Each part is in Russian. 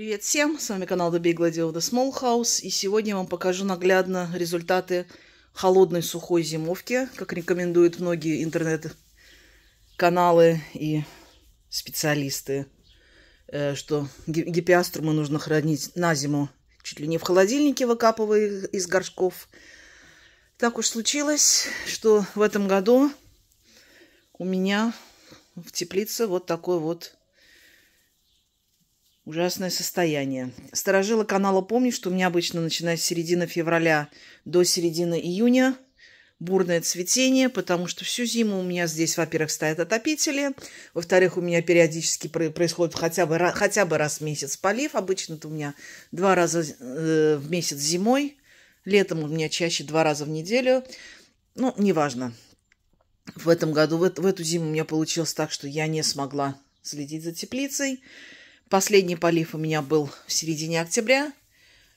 Привет всем, с вами канал The Big Lady of the Small House, и сегодня я вам покажу наглядно результаты холодной сухой зимовки, как рекомендуют многие интернет-каналы и специалисты, э, что гипиаструмы нужно хранить на зиму чуть ли не в холодильнике, выкапывая их из горшков. Так уж случилось, что в этом году у меня в теплице вот такой вот Ужасное состояние. Сторожила канала помнит, что у меня обычно начиная с середины февраля до середины июня бурное цветение, потому что всю зиму у меня здесь, во-первых, стоят отопители, во-вторых, у меня периодически происходит хотя бы, хотя бы раз в месяц полив. обычно это у меня два раза э, в месяц зимой, летом у меня чаще два раза в неделю. Ну, неважно. В этом году, в, в эту зиму у меня получилось так, что я не смогла следить за теплицей. Последний полив у меня был в середине октября.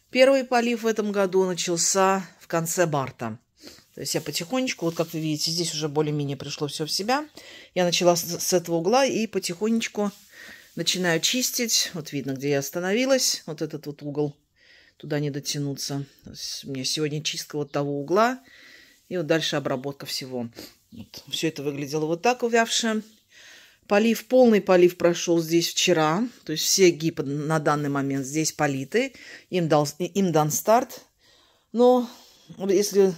Первый полив в этом году начался в конце марта. То есть я потихонечку, вот как вы видите, здесь уже более-менее пришло все в себя. Я начала с, с этого угла и потихонечку начинаю чистить. Вот видно, где я остановилась. Вот этот вот угол. Туда не дотянуться. То у меня сегодня чистка вот того угла. И вот дальше обработка всего. Вот. Все это выглядело вот так увявше. Полив, полный полив прошел здесь вчера, то есть все гипы на данный момент здесь политы, им, дал, им дан старт. Но если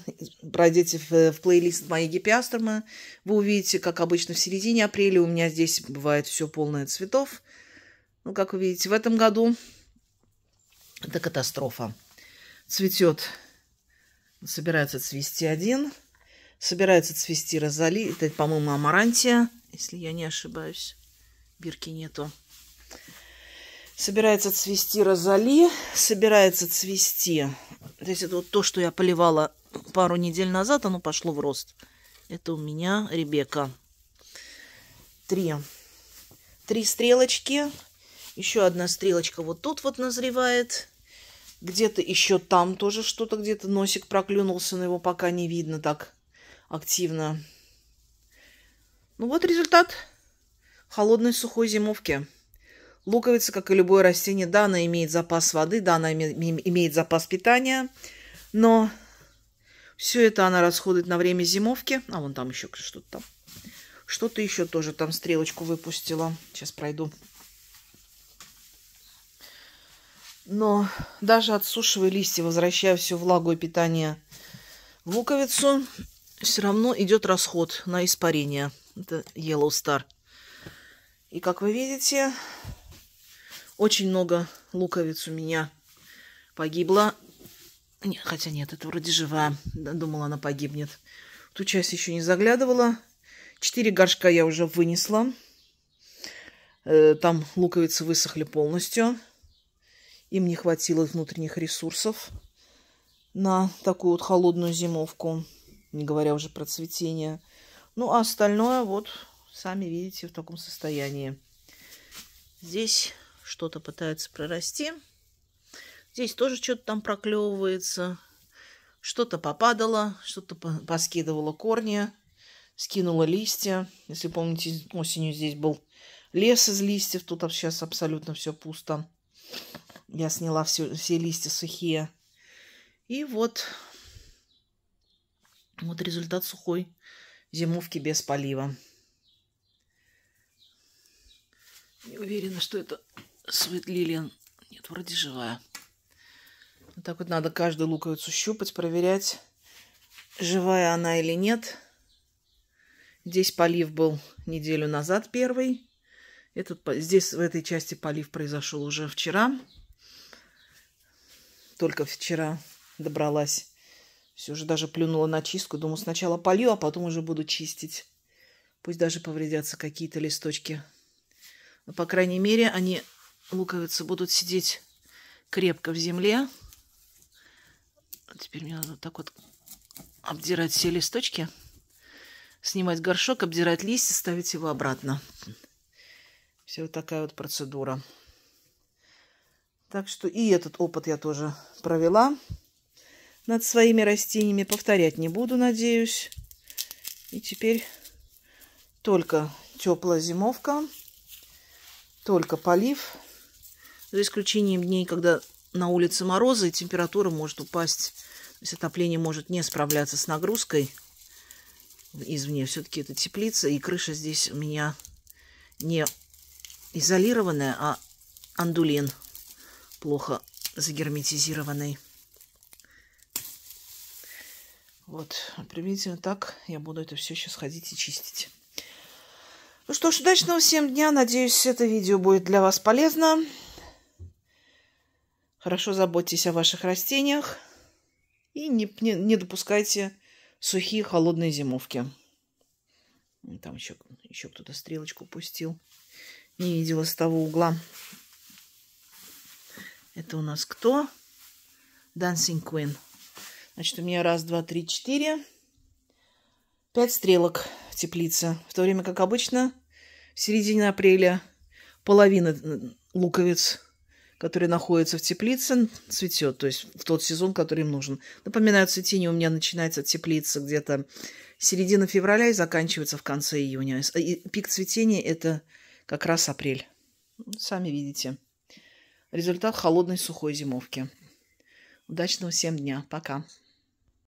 пройдете в, в плейлист моей гипиаструмы, вы увидите, как обычно в середине апреля у меня здесь бывает все полное цветов. Ну, как вы видите, в этом году это катастрофа. Цветет, собирается цвести один, собирается цвести розали, это, по-моему, амарантия – если я не ошибаюсь. Бирки нету. Собирается цвести розали, собирается цвести. То есть это вот то, что я поливала пару недель назад, оно пошло в рост. Это у меня Ребека. Три. Три стрелочки. Еще одна стрелочка вот тут вот назревает. Где-то еще там тоже что-то, где-то носик проклюнулся, но его пока не видно так активно. Ну вот результат холодной сухой зимовки. Луковица, как и любое растение, да, она имеет запас воды, да, она имеет запас питания, но все это она расходует на время зимовки. А вон там еще что-то там. Что-то еще тоже там стрелочку выпустила. Сейчас пройду. Но даже отсушивая листья, возвращая всю влагу и питание в луковицу, все равно идет расход на испарение. Это Yellow Star. И как вы видите, очень много луковиц у меня погибло. Нет, хотя нет, это вроде жива. Думала, она погибнет. В ту часть еще не заглядывала. Четыре горшка я уже вынесла. Э, там луковицы высохли полностью. Им не хватило внутренних ресурсов на такую вот холодную зимовку, не говоря уже про цветение. Ну, а остальное вот сами видите в таком состоянии. Здесь что-то пытается прорасти. Здесь тоже что-то там проклевывается. Что-то попадало, что-то поскидывало корни, скинуло листья. Если помните, осенью здесь был лес из листьев. Тут сейчас абсолютно все пусто. Я сняла все, все листья сухие. И вот, вот результат сухой зимовки без полива. Не уверена, что это свет лилиан. Нет, вроде живая. Вот так вот надо каждую луковицу щупать, проверять, живая она или нет. Здесь полив был неделю назад первый. Этот, здесь в этой части полив произошел уже вчера. Только вчера добралась все же даже плюнула на чистку. Думаю, сначала полью, а потом уже буду чистить. Пусть даже повредятся какие-то листочки. Но, по крайней мере, они, луковицы, будут сидеть крепко в земле. Теперь мне надо вот так вот обдирать все листочки. Снимать горшок, обдирать листья, ставить его обратно. Все вот такая вот процедура. Так что и этот опыт я тоже провела над своими растениями. Повторять не буду, надеюсь. И теперь только теплая зимовка, только полив. За исключением дней, когда на улице морозы, и температура может упасть. То есть отопление может не справляться с нагрузкой извне. Все-таки это теплица, и крыша здесь у меня не изолированная, а андулин плохо загерметизированный. Вот, приблизительно так я буду это все сейчас ходить и чистить. Ну что ж, удачного всем дня. Надеюсь, это видео будет для вас полезно. Хорошо заботьтесь о ваших растениях. И не, не, не допускайте сухие холодные зимовки. Там еще, еще кто-то стрелочку пустил. Не видела с того угла. Это у нас кто? Dancing Queen. Значит, у меня раз, два, три, четыре. Пять стрелок в теплице. В то время, как обычно, в середине апреля половина э, луковиц, которые находятся в теплице, цветет. То есть в тот сезон, который им нужен. Напоминаю, цветение у меня начинается от теплицы где-то середина февраля и заканчивается в конце июня. Э, и пик цветения – это как раз апрель. Сами видите. Результат холодной сухой зимовки. Удачного всем дня. Пока.